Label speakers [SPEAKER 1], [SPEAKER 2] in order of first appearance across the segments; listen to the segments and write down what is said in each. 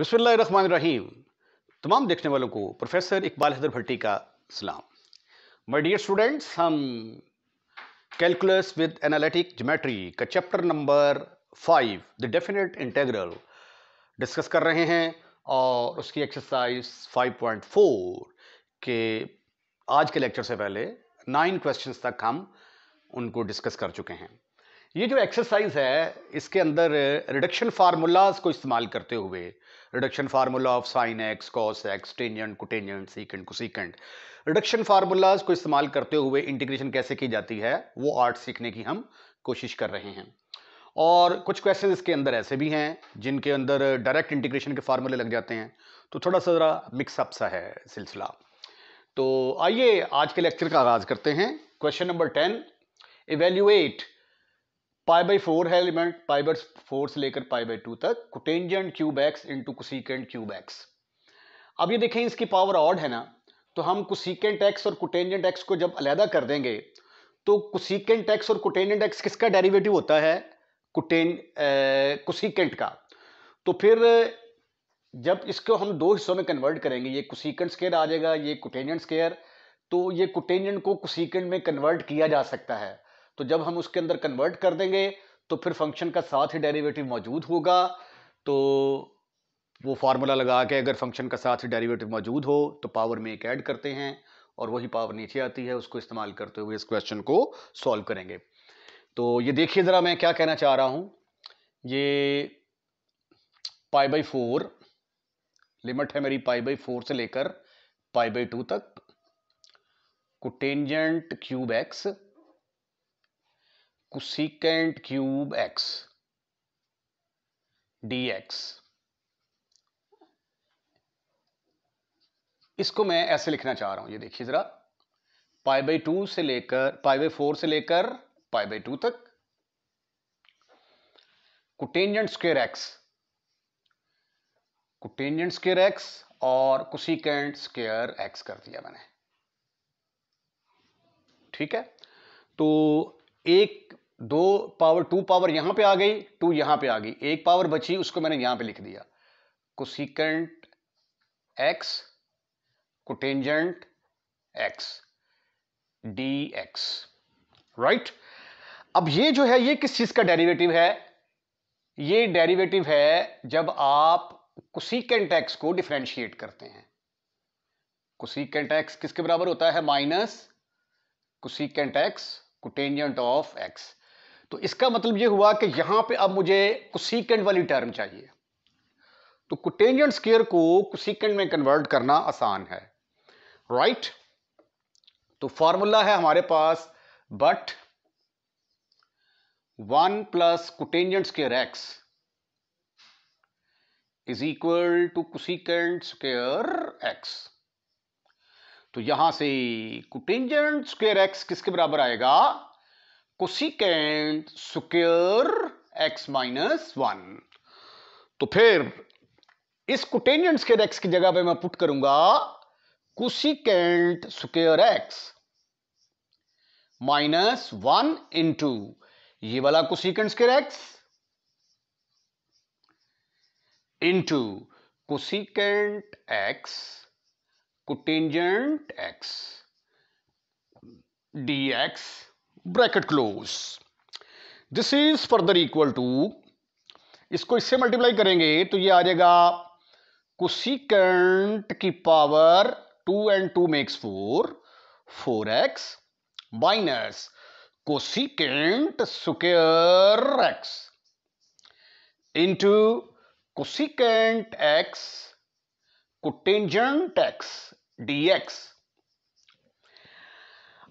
[SPEAKER 1] रहीम तमाम देखने वालों को प्रोफेसर इकबाल हैदर भट्टी का सलाम माय डियर स्टूडेंट्स हम कैलकुलस विद एनालिटिक जोमेट्री का chapter number five the definite integral discuss कर रहे हैं और उसकी एक्सरसाइज 5.4 के आज के लेक्चर से पहले नाइन क्वेश्चंस तक हम उनको डिस्कस कर चुके हैं ये जो एक्सरसाइज है इसके अंदर रिडक्शन फार्मूलाज को इस्तेमाल करते हुए reduction formula of sine x cos x tangent cotangent secant cosecant reduction formulas को इस्तेमाल करते हुए इंटीग्रेशन कैसे की जाती है वो आर्ट सीखने की हम कोशिश कर रहे हैं और कुछ क्वेश्चन इसके अंदर ऐसे भी हैं जिनके अंदर डायरेक्ट इंटीग्रेशन के फार्मूले लग जाते हैं तो थोड़ा सा ज़रा मिक्सअप सा है सिलसिला तो आइए आज के लेक्चर का आगाज़ करते हैं question number ten evaluate pi by four है एलिमेंट पाई बाई फोर से लेकर पाई बाई टू तक cotangent cube x into cosecant cube x अब ये देखें इसकी पावर ऑड है ना तो हम कुसिकेंट एक्स और कुटेंजेंट एक्स को जब अलहदा कर देंगे तो कुसिकेंट एक्स और कुटेंजेंट एक्स किसका डेरिवेटिव होता है कुटेन कुसिकेंट का तो फिर जब इसको हम दो हिस्सों में कन्वर्ट करेंगे ये कुसिकेंट स्केयर आ जाएगा ये कुटेंजेंट स्केयर तो ये कुटेंजेंट को कुसिकेंट में कन्वर्ट किया जा सकता है तो जब हम उसके अंदर कन्वर्ट कर देंगे तो फिर फंक्शन का साथ ही डेरिवेटिव मौजूद होगा तो वो फार्मूला लगा के अगर फंक्शन का साथ ही डेरिवेटिव मौजूद हो तो पावर में एक ऐड करते हैं और वही पावर नीचे आती है उसको इस्तेमाल करते हुए इस क्वेश्चन को सॉल्व करेंगे तो ये देखिए ज़रा मैं क्या कहना चाह रहा हूँ ये पाई बाई फोर लिमिट है मेरी पाई बाई फोर से लेकर पाई बाई टू तक cotangent cube x cosecant cube x d x इसको मैं ऐसे लिखना चाह रहा हूं ये देखिए जरा पाई बाई टू से लेकर पाई बाई फोर से लेकर पाई बाई टू तक cotangent square x cotangent square x और कुसिकेंट स्क्र एक्स कर दिया मैंने ठीक है तो एक दो पावर टू पावर यहां पे आ गई टू यहां पे आ गई एक पावर बची उसको मैंने यहां पे लिख दिया cosecant x cotangent x d x right अब ये जो है ये किस चीज़ का डेरिवेटिव है ये डेरिवेटिव है जब आप कोसिकेंट एक्स को डिफ्रेंशिएट करते हैं कुसिकेंट एक्स किसके बराबर होता है minus cosecant x cotangent of x तो इसका मतलब ये हुआ कि यहां पे अब मुझे कुसीकेंड वाली टर्म चाहिए तो कुटेंजेंट स्केयर को कुसीकेंड में कन्वर्ट करना आसान है राइट right? तो फॉर्मूला है हमारे पास but one plus cotangent square x is equal to cosecant square x तो यहां से कुटेंजेंट स्केयर एक्स किसके बराबर आएगा cosecant square x minus one तो फिर इस कुटेंजेंट के एक्स की जगह पे मैं पुट करूंगा cosecant square x minus one into ये वाला cosecant square x into cosecant x cotangent x d x bracket close this is further equal to इसको इससे मल्टीप्लाई करेंगे तो ये आ जाएगा कुसिकेंट की power two and two makes four four x minus cosecant square x into cosecant x cotangent x d x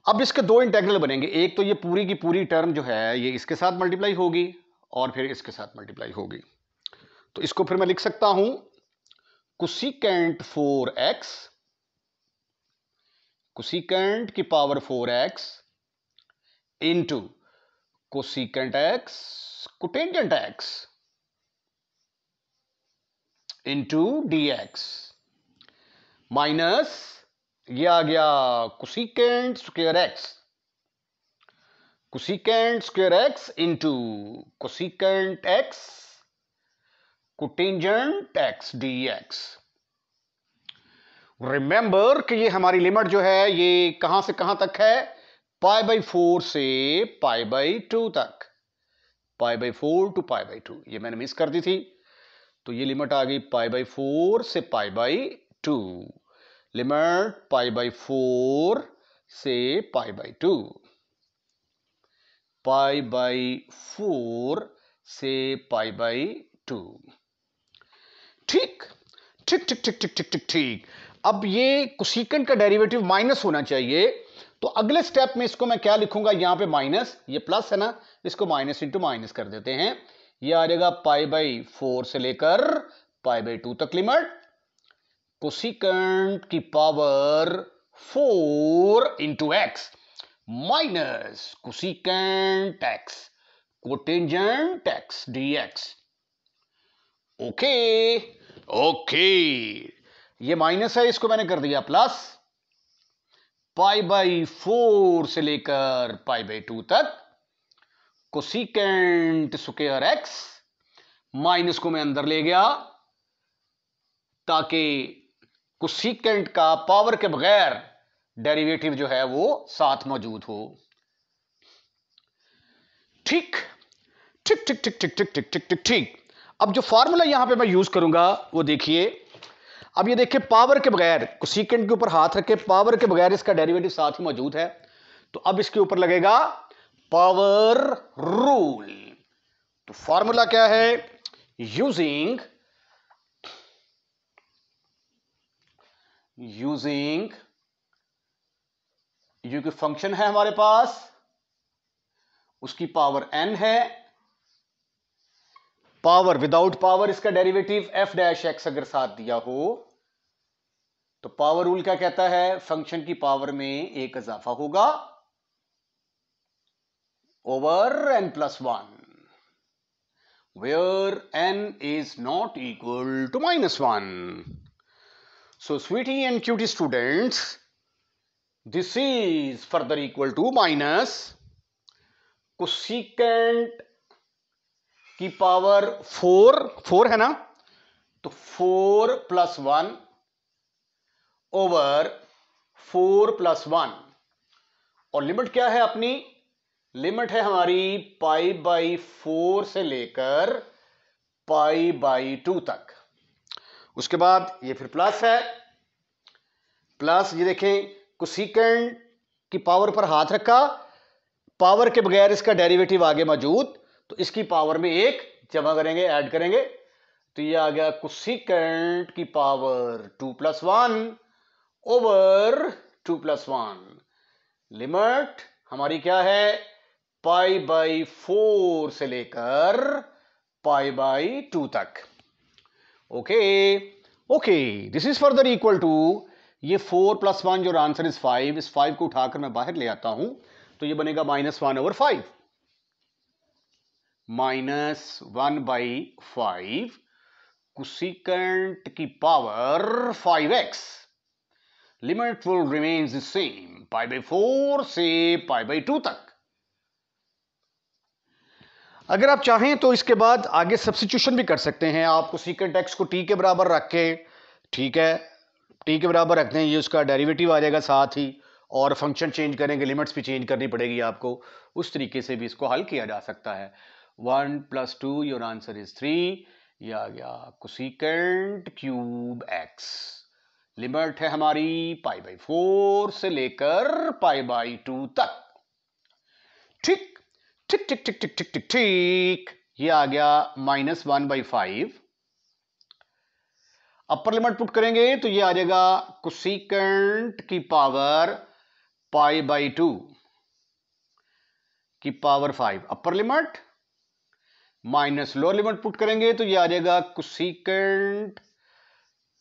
[SPEAKER 1] अब इसके दो इंटेग्रल बनेंगे एक तो ये पूरी की पूरी टर्म जो है ये इसके साथ मल्टीप्लाई होगी और फिर इसके साथ मल्टीप्लाई होगी तो इसको फिर मैं लिख सकता हूं कुसिकेंट फोर एक्स कुसिकेंट की power four x into cosecant x cotangent x into d x minus ये आ गया cosecant square x cosecant square x into cosecant x cotangent x d x remember कि ये हमारी लिमिट जो है ये कहां से कहां तक है पाई बाई फोर से पाई बाई टू तक pi by four two pi by two ये मैंने मिस कर दी थी तो ये लिमिट आ गई पाई बाई फोर से pi by two limit pi by four से pi by two pi by four से पाई बाई टू ठीक ठीक ठीक ठीक ठीक ठीक ठीक ठीक अब ये कुसिकन का डेरिवेटिव माइनस होना चाहिए तो अगले स्टेप में इसको मैं क्या लिखूंगा यहां पे माइनस ये प्लस है ना इसको माइनस इंटू माइनस कर देते हैं ये आ जाएगा पाई बाई फोर से लेकर पाई बाई टू तक लिमिट कोसिकंड की power four into x minus cosecant x cotangent x x okay okay ये माइनस है इसको मैंने कर दिया प्लस पाई बाई फोर से लेकर पाई बाई टू तक कोसिकेंट स्क्र एक्स माइनस को मैं अंदर ले गया ताकि कुछ सीकेंट का पावर के बगैर डेरिवेटिव जो है वो साथ मौजूद हो ठीक ठीक ठीक ठीक ठीक ठीक ठीक ठीक ठीक ठीक अब जो फार्मूला यहां पे मैं यूज करूंगा वो देखिए अब ये देखिए पावर के बगैर सीकेंट के ऊपर हाथ रखे पावर के बगैर इसका डेरिवेटिव साथ ही मौजूद है तो अब इसके ऊपर लगेगा पावर रूल तो फार्मूला क्या है यूजिंग यूजिंग यू कि फंक्शन है हमारे पास उसकी पावर एन है पावर विदाउट पावर इसका डेरिवेटिव एफ डैश एक्स अगर साथ दिया हो तो पावर रूल क्या कहता है फंक्शन की पावर में एक इजाफा होगा over n plus one where n is not equal to minus one So, sweetie and cutie students, this is further equal to minus cosecant की पावर फोर फोर है ना तो four plus one over four plus one और limit क्या है अपनी limit है हमारी पाई बाई फोर से लेकर पाई बाई टू तक उसके बाद ये फिर प्लस है प्लस ये देखें कुसिकंड की पावर पर हाथ रखा पावर के बगैर इसका डेरिवेटिव आगे मौजूद तो इसकी पावर में एक जमा करेंगे ऐड करेंगे तो ये आ गया कुसिकेंड की power two plus one over two plus one limit हमारी क्या है पाई बाई फोर से लेकर पाई बाई टू तक okay okay this is further equal to ये फोर प्लस वन जो आंसर इज फाइव इस फाइव को उठाकर मैं बाहर ले आता हूं तो ये बनेगा minus one over five minus one by five cosecant की power five x limit will remains the same pi by four से पाई बाई टू तक अगर आप चाहें तो इसके बाद आगे सब्सिट्यूशन भी कर सकते हैं आपको सीकेंट एक्स को टी के बराबर रख के ठीक है टी के बराबर रख हैं ये उसका डेरिवेटिव आ जाएगा साथ ही और फंक्शन चेंज करेंगे लिमिट्स भी चेंज करनी पड़ेगी आपको उस तरीके से भी इसको हल किया जा सकता है one plus two your answer is three ये आ गया कोसिकेंट क्यूब एक्स लिमिट है हमारी पाई बाई फोर से लेकर पाई बाई टू तक ठीक टिक टिक टिक टिक टिक टिक टिक ये आ गया minus one by five upper limit put करेंगे तो ये आ जाएगा कुसिकंट की पावर पाई बाई टू की power five upper limit minus lower limit put करेंगे तो ये आ जाएगा कुसिकंट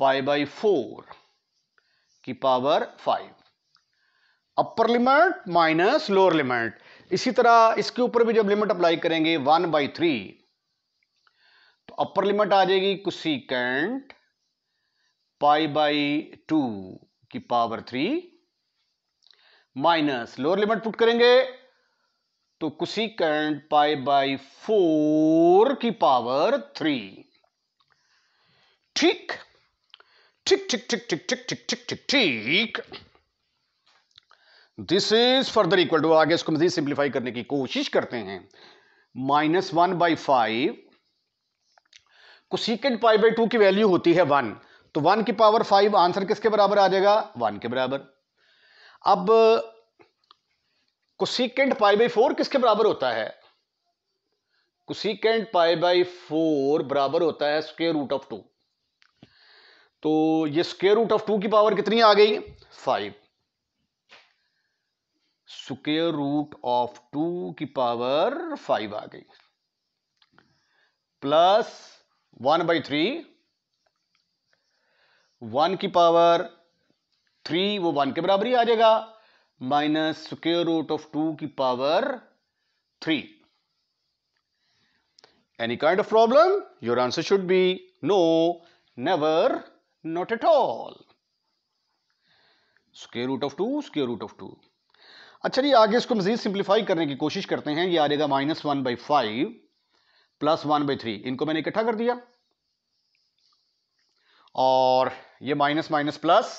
[SPEAKER 1] पाई बाई फोर की power five upper limit minus lower limit इसी तरह इसके ऊपर भी जब लिमिट अप्लाई करेंगे वन बाई थ्री तो अपर लिमिट आ जाएगी कैंट पाई बाई टू की power three minus lower limit put करेंगे तो कैंट पाई बाई फोर की पावर थ्री ठीक ठीक ठीक ठीक ठीक ठीक ठीक ठीक ठीक ठीक this is further equal to आगे इसको मजीद सिंप्लीफाई करने की कोशिश करते हैं माइनस वन बाई फाइव को सीकेंड पाई बाई टू की वैल्यू होती है वन तो वन की पावर फाइव आंसर किसके बराबर आ जाएगा वन के बराबर अब सीकेंड पाई बाई फोर किसके बराबर होता है कोसिकेंट पाई बाई फोर बराबर होता है स्केयर रूट ऑफ टू तो ये स्केयर रूट ऑफ टू की पावर कितनी आ गई five square root of two की पावर फाइव आ गई plus one by three one की पावर थ्री वो वन के बराबर ही आ जाएगा minus square root of two की power three any kind of problem your answer should be no never not at all square root of two square root of two अच्छा जी आगे इसको मजीद सिंप्लीफाई करने की कोशिश करते हैं ये आ जाएगा minus one by five plus one by three इनको मैंने इकट्ठा कर दिया और ये माइनस माइनस प्लस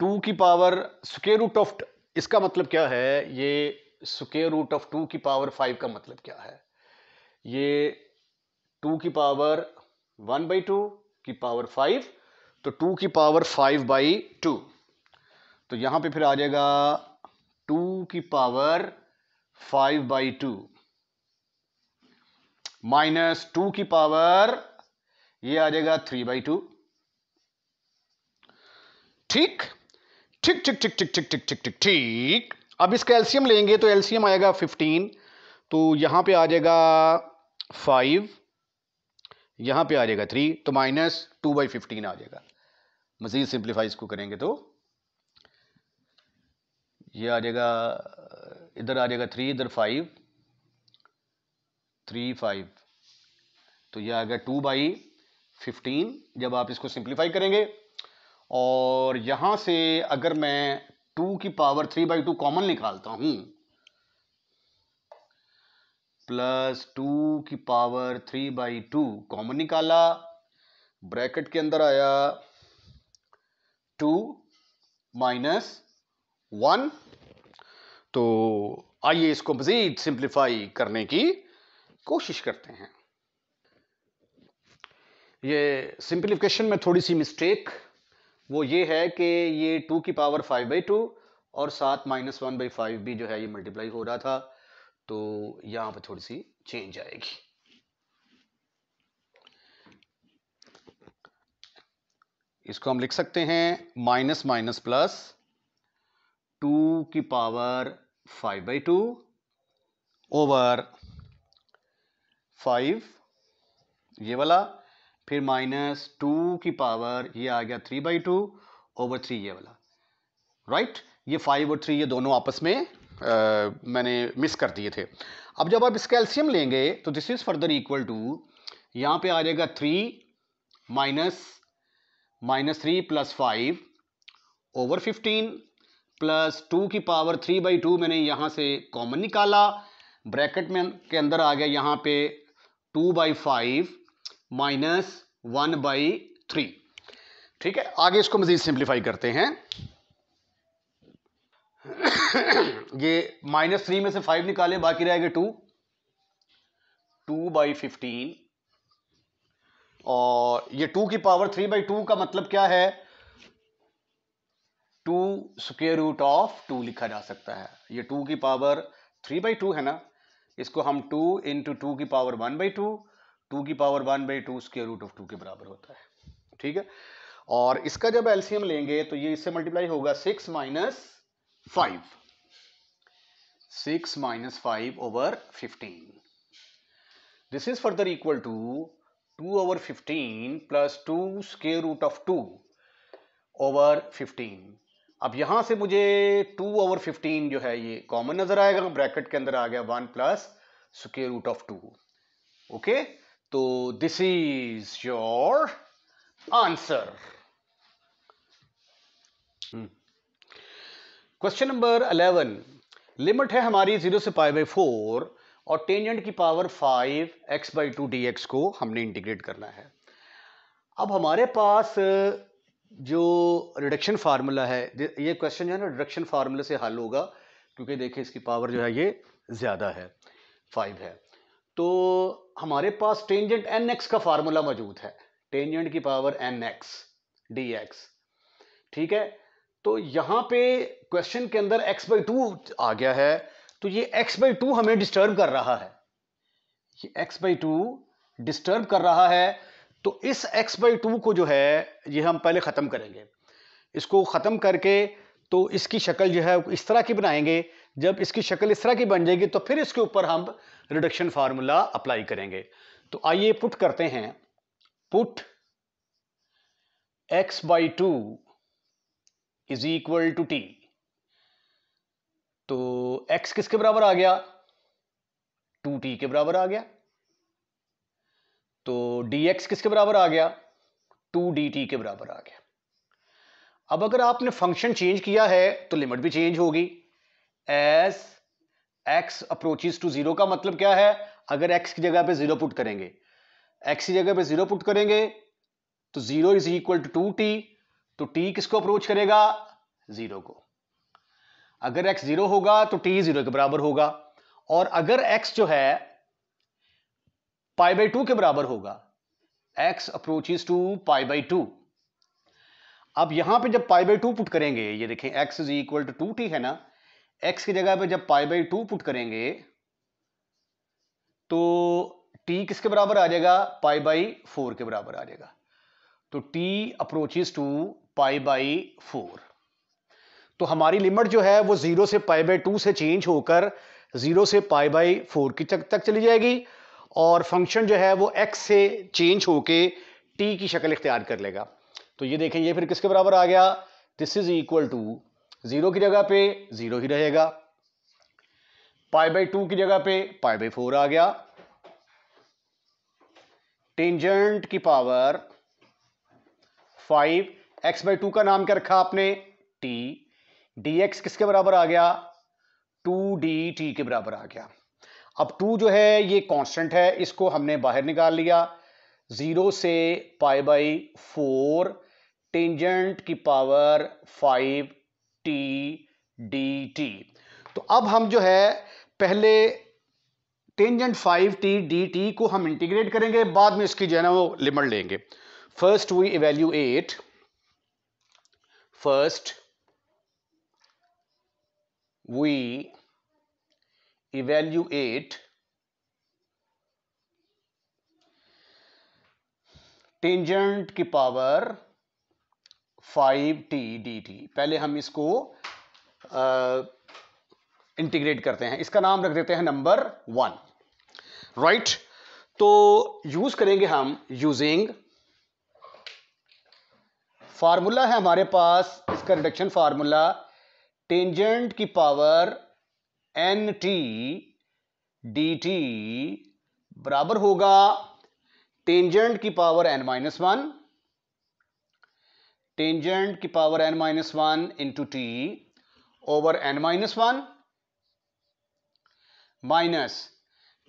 [SPEAKER 1] टू की पावर स्केयर रूट ऑफ इसका मतलब क्या है ये स्केयर रूट ऑफ टू की पावर फाइव का मतलब क्या है ये टू की पावर वन बाई टू की पावर फाइव तो टू की पावर फाइव बाई टू तो यहां पे फिर आ जाएगा टू की power five by two minus two की पावर ये आ जाएगा थ्री बाई टू ठीक ठीक ठीक ठीक ठीक ठीक ठीक ठीक ठीक ठीक अब इसका एल्सियम लेंगे तो एल्सियम आएगा फिफ्टीन तो यहां पे आ जाएगा फाइव यहां पे आ जाएगा थ्री तो माइनस टू बाई फिफ्टीन आ जाएगा मज़ीद सिंप्लीफाई इसको करेंगे तो ये आ जाएगा इधर आ जाएगा थ्री इधर फाइव थ्री फाइव तो ये आ गया टू बाई फिफ्टीन जब आप इसको सिंप्लीफाई करेंगे और यहां से अगर मैं टू की power three by two common निकालता हूं प्लस टू की power three by two common निकाला ब्रैकेट के अंदर आया टू माइनस वन तो आइए इसको मज़ीद सिंप्लीफाई करने की कोशिश करते हैं ये सिंप्लीफिकेशन में थोड़ी सी मिस्टेक वो ये है कि ये टू की पावर फाइव बाई टू और साथ माइनस वन बाई फाइव भी जो है ये मल्टीप्लाई हो रहा था तो यहाँ पर थोड़ी सी चेंज आएगी इसको हम लिख सकते हैं माइनस माइनस प्लस टू की power five by two over five ये वाला फिर माइनस टू की पावर ये आ गया three by two over three ये वाला राइट ये फाइव और थ्री ये दोनों आपस में आ, मैंने मिस कर दिए थे अब जब आप इस एल्सियम लेंगे तो this is further equal to यहाँ पे आ जाएगा three minus minus three plus five over fifteen plus two की पावर थ्री बाई टू मैंने यहाँ से कॉमन निकाला ब्रैकेट में के अंदर आ गया यहाँ पे two by five minus one by three ठीक है आगे इसको मज़ीद सिंप्लीफाई करते हैं ये माइनस थ्री में से फाइव निकालें बाकी रहेगा टू टू बाई फिफ्टीन और ये टू की पावर थ्री बाई टू का मतलब क्या है two square root of two लिखा जा सकता है ये टू की पावर थ्री बाई टू है ना इसको हम टू इंटू टू की power one by two two की power one by two square root of two के बराबर होता है ठीक है और इसका जब एल्सीयम लेंगे तो ये इससे मल्टीप्लाई होगा six minus five six minus five over fifteen this is further equal to two over fifteen plus two square root of two over fifteen अब यहां से मुझे टू ओवर फिफ्टीन जो है ये कॉमन नज़र आएगा ब्रैकेट तो के अंदर आ गया one plus square root of two okay तो this is your answer question number eleven limit है हमारी जीरो से पाई बाई फोर और टेंजेंट की power five x by two d x को हमने इंटीग्रेट करना है अब हमारे पास जो रिडक्शन फार्मूला है ये क्वेश्चन जो है ना रिडक्शन फार्मूले से हल होगा क्योंकि देखिए इसकी पावर जो है ये ज़्यादा है फाइव है तो हमारे पास टेंजेंट एन एक्स का फार्मूला मौजूद है टेंजेंट की power n x d x ठीक है तो यहाँ पे क्वेश्चन के अंदर एक्स बाई टू आ गया है तो ये एक्स बाई टू हमें डिस्टर्ब कर रहा है ये एक्स बाई टू डिस्टर्ब कर रहा है तो इस एक्स बाई टू को जो है ये हम पहले ख़त्म करेंगे इसको ख़त्म करके तो इसकी शक्ल जो है इस तरह की बनाएंगे जब इसकी शक्ल इस तरह की बन जाएगी तो फिर इसके ऊपर हम रिडक्शन फार्मूला अप्लाई करेंगे तो आइए पुट करते हैं put x by two is equal to t तो एक्स किसके बराबर आ गया टू टी के बराबर आ गया तो dx किसके बराबर आ गया 2dt के बराबर आ गया अब अगर आपने फंक्शन चेंज किया है तो लिमिट भी चेंज होगी as x approaches to zero का मतलब क्या है अगर एक्स की जगह पे जीरो पुट करेंगे एक्स की जगह पे जीरो पुट करेंगे तो zero is equal to two t तो टी किसको अप्रोच करेगा जीरो को अगर एक्स जीरो होगा तो टी जीरो के बराबर होगा और अगर एक्स जो है पाई बाई टू के बराबर होगा x approaches to pi by two अब यहां पे जब पाई बाई टू पुट करेंगे ये देखें x is equal to two ठीक है ना एक्स की जगह पे जब पाई बाई टू पुट करेंगे तो टी किसके बराबर आ जाएगा पाई बाई फोर के बराबर आ जाएगा तो t approaches to pi by four तो हमारी लिमिट जो है वो जीरो से पाई बाई टू से चेंज होकर जीरो से पाई बाई फोर की तक तक चली जाएगी और फंक्शन जो है वो एक्स से चेंज होके टी की शक्ल इख्तियार कर लेगा तो ये देखें ये फिर किसके बराबर आ गया this is equal to zero की जगह पे ज़ीरो ही रहेगा पाई बाई टू की जगह पे पाई बाई फोर आ गया टेंजेंट की power five x by two का नाम क्या रखा आपने टी डी एक्स किसके बराबर आ गया टू डी टी के बराबर आ गया अब टू जो है ये कांस्टेंट है इसको हमने बाहर निकाल लिया ज़ीरो से पाई बाई फोर टेंजेंट की power five t d t तो अब हम जो है पहले tangent five t d t को हम इंटीग्रेट करेंगे बाद में इसकी जो है ना वो लिमिट लेंगे first we evaluate first we evaluate tangent की पावर 5t dt पहले हम इसको आ, इंटीग्रेट करते हैं इसका नाम रख देते हैं नंबर वन राइट तो यूज करेंगे हम यूजिंग फार्मूला है हमारे पास इसका रिडक्शन फार्मूला टेंजेंट की power n t d t बराबर होगा टेंजेंट की power n minus one tangent की power n minus one into t over n minus one minus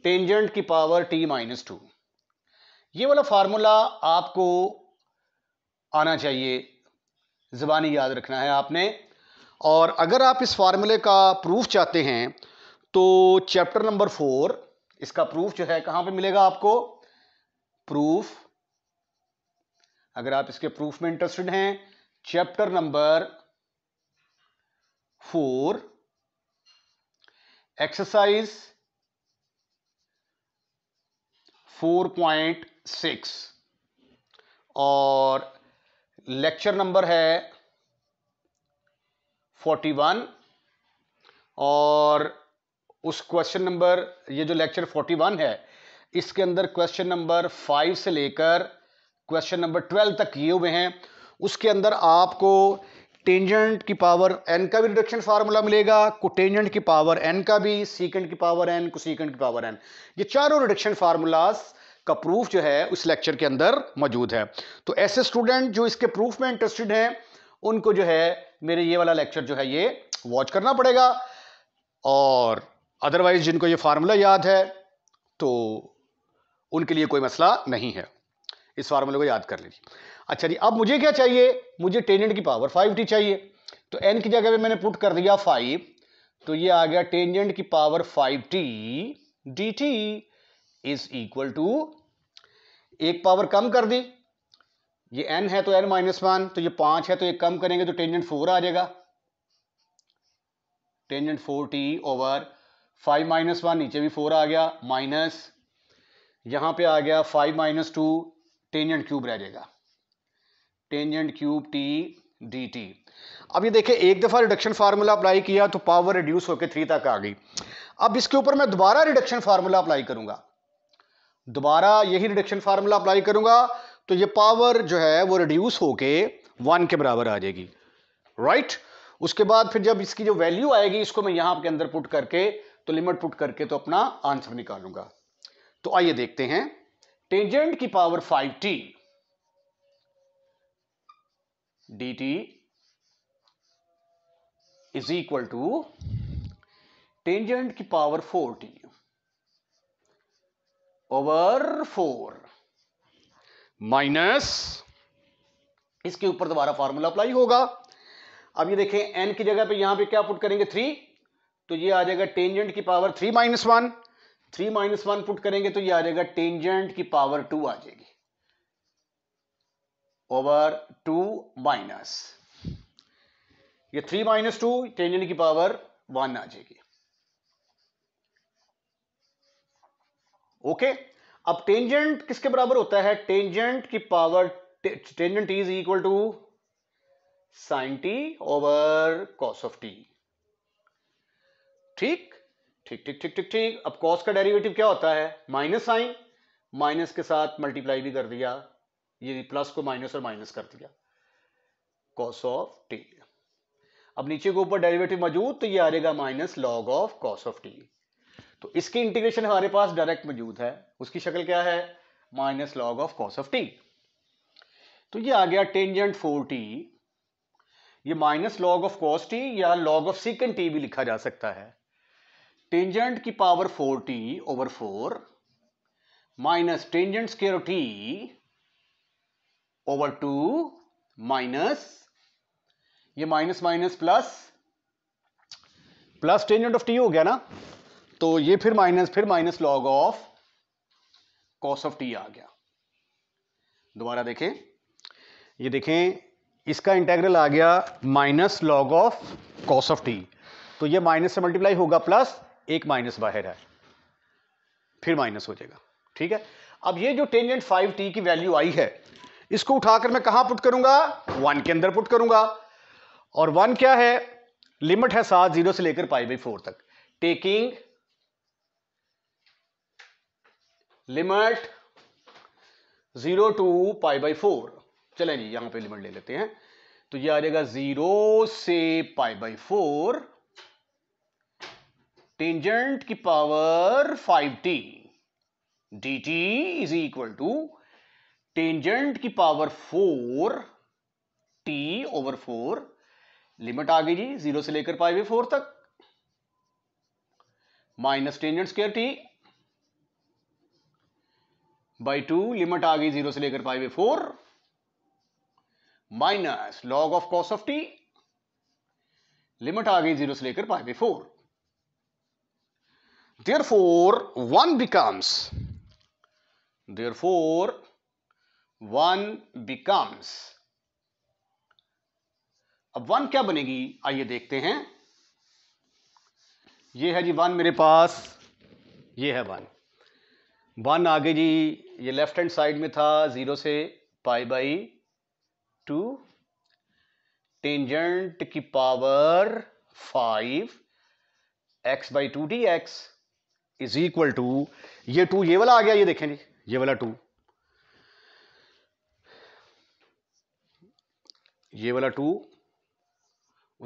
[SPEAKER 1] tangent की पावर टी माइनस टू ये वाला फार्मूला आपको आना चाहिए ज़बानी याद रखना है आपने और अगर आप इस फार्मूले का प्रूफ चाहते हैं तो चैप्टर नंबर फोर इसका प्रूफ जो है कहां पे मिलेगा आपको प्रूफ अगर आप इसके प्रूफ में इंटरेस्टेड हैं चैप्टर नंबर फोर एक्सरसाइज 4.6 और लेक्चर नंबर है फोर्टी वन और उस क्वेश्चन नंबर ये जो लेक्चर फोर्टी वन है इसके अंदर क्वेश्चन नंबर फाइव से लेकर क्वेश्चन नंबर ट्वेल्व तक किए हुए हैं उसके अंदर आपको टेंजेंट की पावर एन का भी रिडक्शन फार्मूला मिलेगा कुटेंजेंट की पावर एन का भी सीकेंड की पावर एन सीकेंड की पावर एन ये चारों रिडक्शन फार्मूलाज का प्रूफ जो है उस लेक्चर के अंदर मौजूद है तो ऐसे स्टूडेंट जो इसके प्रूफ में इंटरेस्टेड हैं उनको जो है मेरे ये वाला लेक्चर जो है ये वॉच करना पड़ेगा और अदरवाइज जिनको ये फार्मूला याद है तो उनके लिए कोई मसला नहीं है इस फार्मूले को याद कर लीजिए अच्छा जी अब मुझे क्या चाहिए मुझे टेंजेंट की पावर फाइव टी चाहिए तो एन की जगह पे मैंने पुट कर दिया फाइव तो ये आ गया टेंजेंट की power five t d t is equal to एक पावर कम कर दी ये एन है तो एन माइनस वन तो ये पांच है तो ये कम करेंगे तो टेंजेंट फोर आ जाएगा tangent four t over five minus one नीचे भी फोर आ गया माइनस यहां पे आ गया five minus two tangent cube रह जाएगा tangent cube t d t अब ये देखिए एक दफ़ा रिडक्शन फार्मूला अप्लाई किया तो पावर रिड्यूस होकर थ्री तक आ गई अब इसके ऊपर मैं दोबारा रिडक्शन फार्मूला अप्लाई करूंगा दोबारा यही रिडक्शन फार्मूला अप्लाई करूंगा तो ये पावर जो है वो रिड्यूस होके वन के बराबर आ जाएगी राइट right? उसके बाद फिर जब इसकी जो वैल्यू आएगी इसको मैं यहां के अंदर पुट करके तो लिमिट पुट करके तो अपना आंसर निकालूंगा तो आइए देखते हैं टेंजेंट की power five t d t is equal to tangent की power four t over four minus इसके ऊपर दोबारा फार्मूला अप्लाई होगा अब ये देखें एन की जगह पे यहां पे क्या पुट करेंगे थ्री तो ये आ जाएगा टेंजेंट की power three minus one three minus one put करेंगे तो ये आ जाएगा टेंजेंट की पावर टू आ जाएगी ओवर टू माइनस ये थ्री माइनस टू टेंजेंट की पावर वन आ जाएगी ओके okay? अब टेंजेंट किसके बराबर होता है टेंजेंट की power tangent is equal to sine t over cos of t ठीक ठीक ठीक ठीक ठीक ठीक अब कॉस का डेरिवेटिव क्या होता है माइनस साइन माइनस के साथ मल्टीप्लाई भी कर दिया ये प्लस को माइनस और माइनस कर दिया कॉस ऑफ टी अब नीचे के ऊपर डेरिवेटिव मौजूद तो ये आ जाएगा minus log of cos of t तो इसकी इंटीग्रेशन हमारे पास डायरेक्ट मौजूद है उसकी शक्ल क्या है minus log of cos of t तो ये आ गया टेंजेंट फोर टी ये minus log of cos t या लॉग ऑफ सीकेंट टी भी लिखा जा सकता है टेंजेंट की power four t over four minus tangent square t over two minus ये minus minus plus plus tangent of t हो गया ना तो ये फिर माइनस फिर minus log of cos of t आ गया दोबारा देखें ये देखें इसका इंटेग्रल आ गया minus log of cos of t तो ये माइनस से मल्टीप्लाई होगा प्लस एक माइनस बाहर है फिर माइनस हो जाएगा ठीक है अब ये जो टेंजेंट फाइव टी की वैल्यू आई है इसको उठाकर मैं कहां पुट करूंगा वन के अंदर पुट करूंगा और वन क्या है लिमिट है सात जीरो से लेकर पाई बाई फोर तक taking limit zero to pi by four चले जी यहां पे लिमिट ले लेते हैं तो ये आ जाएगा जीरो से पाई बाई फोर टेंजेंट की power five t d t is equal to tangent की power four t over four limit आ गई जी जीरो से लेकर पाई बाई फोर तक minus tangent square t by two limit आ गई जीरो से लेकर pi by four minus log of cos of t limit आ गई जीरो से लेकर pi by four there four one becomes there four one becomes अब वन क्या बनेगी आइए देखते हैं ये है जी वन मेरे पास ये है वन वन आगे जी ये लेफ्ट हैंड साइड में था ज़ीरो से पाई बाई टू टेंजेंट की power five x by two d x is equal to ये टू ये वाला आ गया ये देखें जी ये वाला टू ये वाला टू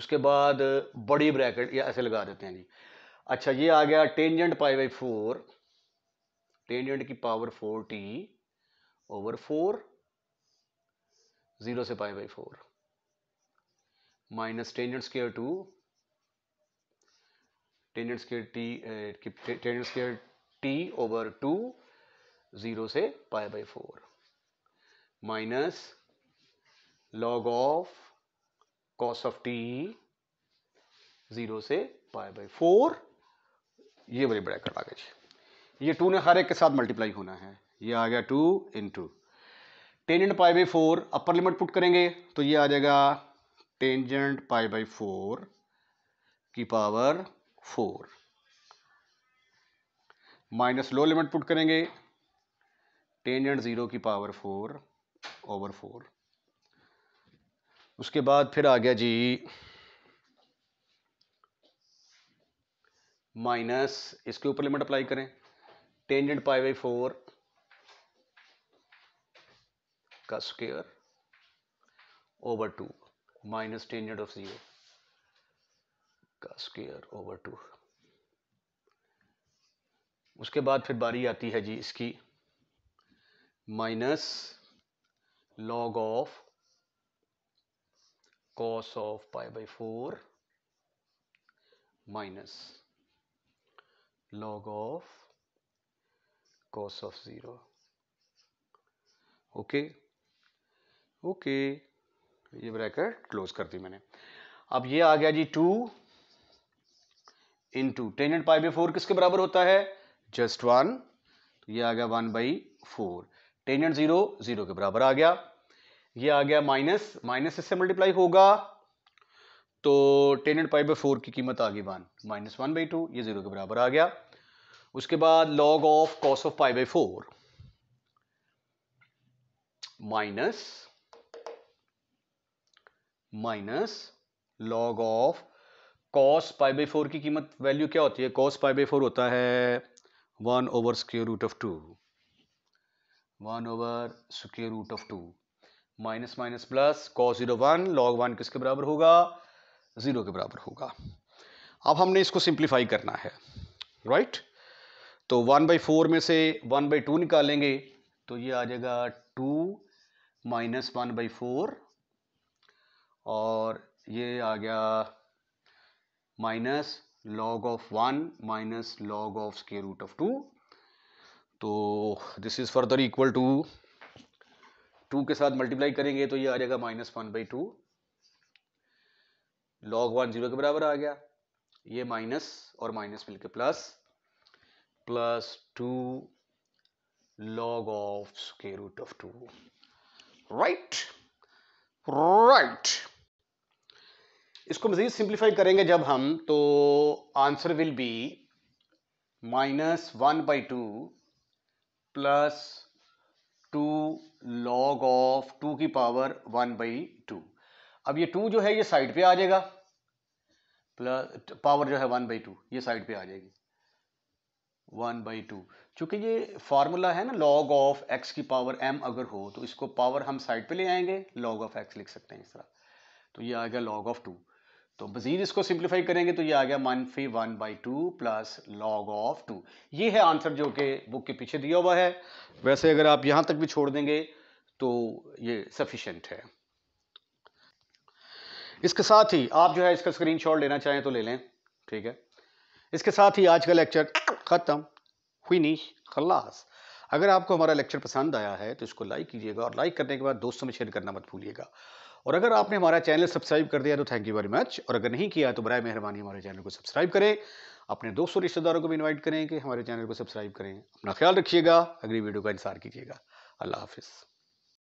[SPEAKER 1] उसके बाद बड़ी ब्रैकेट या ऐसे लगा देते हैं जी अच्छा ये आ गया tangent pi by four ten unit की power four t over four zero से pi by four minus ten unit square two ten unit square t ten unit square t over two zero से pi by four minus log of cos of t zero से pi by four ये बड़ी bracket आ गई ये to ने हर एक के साथ मल्टीप्लाई होना है ये आ गया two in two ten int pi by four upper limit put करेंगे तो ये आ जाएगा टेंजेंट पाई बाई फोर की power four minus low limit put करेंगे टेंजेंट ज़ीरो की पावर फोर ओवर फोर उसके बाद फिर आ गया जी माइनस इसके ऊपर लिमिट अप्लाई करें टेंजेंट पाई बाई फोर का square over two minus tangent of zero का स्क्वेयर ओवर टू उसके बाद फिर बारी आती है जी इसकी minus log of cos of pi by four minus log of cos of 0 okay okay ये ब्रैकेट क्लोज कर दी मैंने अब ये आ गया जी two in two and pi by four किसके बराबर होता है जस्ट वन तो ये आ गया one by four ten and zero zero के बराबर आ गया ये आ गया माइनस माइनस इससे मल्टीप्लाई होगा तो ten and pi by four की कीमत आ गई one minus one by two ये जीरो के बराबर आ गया उसके बाद log of cos of pi by four minus minus log of cos pi by four की कीमत वैल्यू क्या होती है कॉस पाई बाई फोर होता है one over square root of two one over square root of two minus minus plus cos zero one log one किसके बराबर होगा जीरो के बराबर होगा अब हमने इसको सिंप्लीफाई करना है राइट right? तो वन बाई फोर में से वन बाई टू निकालेंगे तो ये आ जाएगा two minus one by four और ये आ गया minus log of one minus log of square root of two तो this is further equal to two के साथ मल्टीप्लाई करेंगे तो ये आ जाएगा minus one by two log one zero के बराबर आ गया ये माइनस और माइनस मिलके plus plus two log of square root of 2 right right इसको मजीद सिंप्लीफाई करेंगे जब हम तो answer will be minus one by two plus two log of two की पावर वन बाई टू अब ये टू जो है ये साइड पे आ जाएगा प्लस पावर जो है वन बाई टू ये साइड पे आ जाएगी वन बाई टू चूँकि ये फार्मूला है ना लॉग ऑफ एक्स की पावर एम अगर हो तो इसको पावर हम साइड पे ले आएंगे लॉग ऑफ एक्स लिख सकते हैं इस तरह तो ये आ गया लॉग ऑफ टू तो मजीद इसको सिंप्लीफाई करेंगे तो ये आ गया मनफी one by two plus log of two ये है आंसर जो कि बुक के पीछे दिया हुआ है वैसे अगर आप यहाँ तक भी छोड़ देंगे तो ये सफिशेंट है इसके साथ ही आप जो है इसका शॉट लेना चाहें तो ले लें ठीक है इसके साथ ही आज का लेक्चर ख़त्म फिनिश खलास अगर आपको हमारा लेक्चर पसंद आया है तो इसको लाइक कीजिएगा और लाइक करने के बाद दोस्तों में शेयर करना मत भूलिएगा और अगर आपने हमारा चैनल सब्सक्राइब कर दिया तो थैंक यू वेरी मच और अगर नहीं किया तो बर मेहरबानी हमारे चैनल को सब्सक्राइब करें अपने दोस्तों रिश्तेदारों को भी इन्वाइट करें कि हमारे चैनल को सब्सक्राइब करें अपना ख्याल रखिएगा अगली वीडियो का इंतजार कीजिएगा अल्लाह हाफिज़